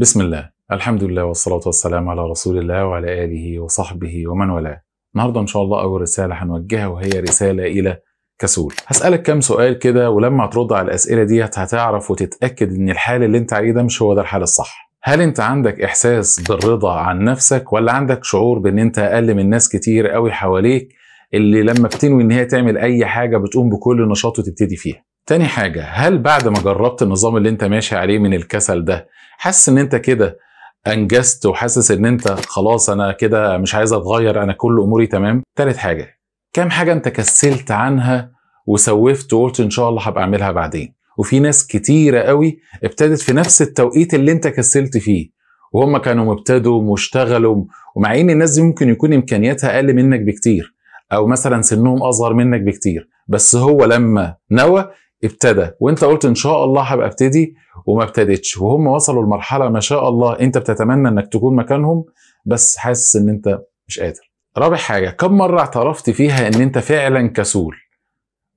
بسم الله الحمد لله والصلاة والسلام على رسول الله وعلى آله وصحبه ومن والاه النهاردة إن شاء الله أول رسالة هنوجهها وهي رسالة إلى كسول هسألك كام سؤال كده ولما هترد على الأسئلة دي هتعرف وتتأكد إن الحال اللي أنت عليه ده مش هو ده الحال الصح هل انت عندك احساس بالرضا عن نفسك ولا عندك شعور بان انت اقل من ناس كتير قوي حواليك اللي لما بتنوي ان هي تعمل اي حاجه بتقوم بكل نشاط وتبتدي فيها تاني حاجة هل بعد ما جربت النظام اللي انت ماشي عليه من الكسل ده حاسس ان انت كده انجزت وحاسس ان انت خلاص انا كده مش عايز اتغير انا كل اموري تمام تالت حاجة كام حاجة انت كسلت عنها وسوفت وقلت ان شاء الله هبقى اعملها بعدين وفي ناس كتيرة قوي ابتدت في نفس التوقيت اللي انت كسلت فيه وهم كانوا ابتدوا واشتغلوا ومع ان الناس دي ممكن يكون امكانياتها اقل منك بكتير او مثلا سنهم اصغر منك بكتير بس هو لما نوى ابتدى وانت قلت ان شاء الله هبقى ابتدي وما ابتدتش وهم وصلوا لمرحله ما شاء الله انت بتتمنى انك تكون مكانهم بس حاسس ان انت مش قادر رابع حاجه كم مره اعترفت فيها ان انت فعلا كسول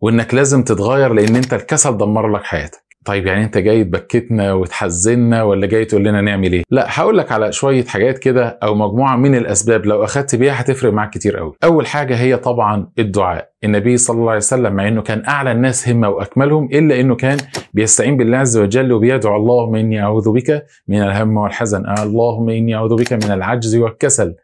وانك لازم تتغير لان انت الكسل دمر لك حياتك طيب يعني انت جاي تبكتنا وتحزننا ولا جاي تقول لنا نعمل ايه لا هقول لك على شويه حاجات كده او مجموعه من الاسباب لو اخدت بيها هتفرق معاك كتير قوي اول حاجه هي طبعا الدعاء النبي صلى الله عليه وسلم مع انه كان اعلى الناس همه واكملهم الا انه كان بيستعين بالله عز وجل وبيدعو اللهم اني اعوذ بك من الهم والحزن آه، اللهم اني اعوذ بك من العجز والكسل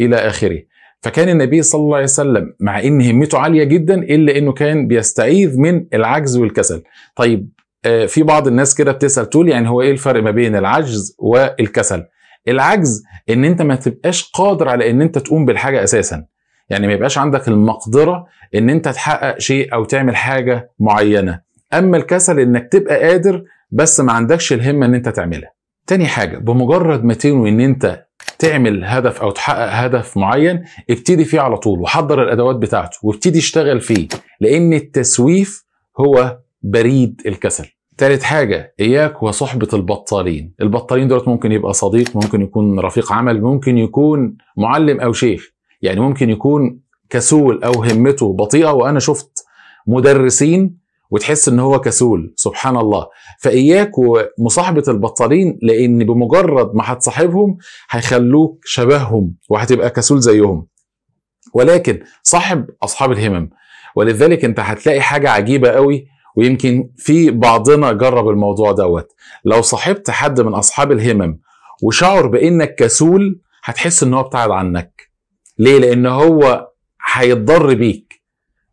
الى اخره فكان النبي صلى الله عليه وسلم مع ان همته عاليه جدا الا انه كان بيستعيذ من العجز والكسل طيب آه، في بعض الناس كده بتسال تقول يعني هو ايه الفرق ما بين العجز والكسل العجز ان انت ما تبقاش قادر على ان انت تقوم بالحاجه اساسا يعني ما يبقاش عندك المقدره ان انت تحقق شيء او تعمل حاجه معينه اما الكسل انك تبقى قادر بس ما عندكش الهمه ان انت تعملها تاني حاجه بمجرد ما تنوي ان انت تعمل هدف او تحقق هدف معين ابتدي فيه على طول وحضر الادوات بتاعته وابتدي اشتغل فيه لان التسويف هو بريد الكسل ثالث حاجة إياك وصحبة البطالين البطالين دولت ممكن يبقى صديق ممكن يكون رفيق عمل ممكن يكون معلم أو شيخ يعني ممكن يكون كسول أو همته بطيئة وأنا شفت مدرسين وتحس ان هو كسول سبحان الله فاياك ومصاحبه البطالين لان بمجرد ما هتصاحبهم هيخلوك شبههم وهتبقى كسول زيهم ولكن صاحب اصحاب الهمم ولذلك انت هتلاقي حاجه عجيبه قوي ويمكن في بعضنا جرب الموضوع دوت لو صاحبت حد من اصحاب الهمم وشعر بانك كسول هتحس ان هو ابتعد عنك ليه لان هو هيتضر بيك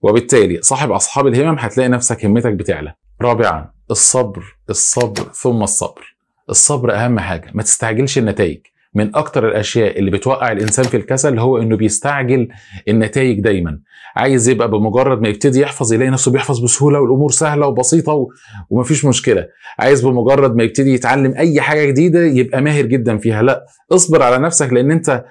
وبالتالي صاحب اصحاب الهمم هتلاقي نفسك همتك بتعلى رابعا الصبر الصبر ثم الصبر الصبر اهم حاجه ما تستعجلش النتائج من اكتر الاشياء اللي بتوقع الانسان في الكسل هو انه بيستعجل النتائج دايما عايز يبقى بمجرد ما يبتدي يحفظ يلاقي نفسه بيحفظ بسهوله والامور سهله وبسيطه و... ومفيش مشكله عايز بمجرد ما يبتدي يتعلم اي حاجه جديده يبقى ماهر جدا فيها لا اصبر على نفسك لان انت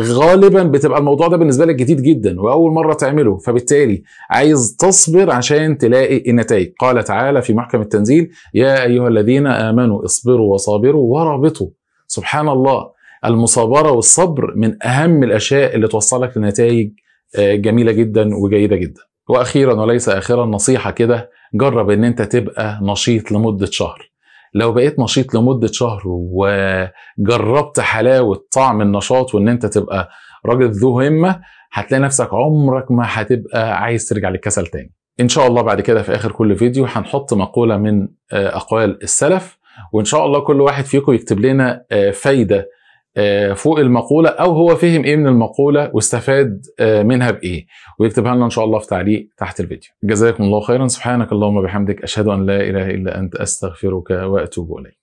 غالبا بتبقى الموضوع ده بالنسبه لك جديد جدا واول مره تعمله فبالتالي عايز تصبر عشان تلاقي النتائج قال تعالى في محكم التنزيل يا ايها الذين امنوا اصبروا وصابروا ورابطوا سبحان الله المصابره والصبر من اهم الاشياء اللي توصلك لنتائج آه، جميله جدا وجيده جدا واخيرا وليس اخرا نصيحه كده جرب ان انت تبقى نشيط لمده شهر لو بقيت نشيط لمده شهر وجربت حلاوه طعم النشاط وان انت تبقى راجل ذو همه هتلاقي نفسك عمرك ما هتبقى عايز ترجع للكسل تاني ان شاء الله بعد كده في اخر كل فيديو هنحط مقوله من آه، اقوال السلف وان شاء الله كل واحد فيكم يكتب لنا آه، فايده آه، فوق المقوله او هو فهم ايه من المقوله واستفاد آه، منها بايه ويكتبها لنا ان شاء الله في تعليق تحت الفيديو جزاكم الله خيرا سبحانك اللهم وبحمدك اشهد ان لا اله الا انت استغفرك واتوب اليك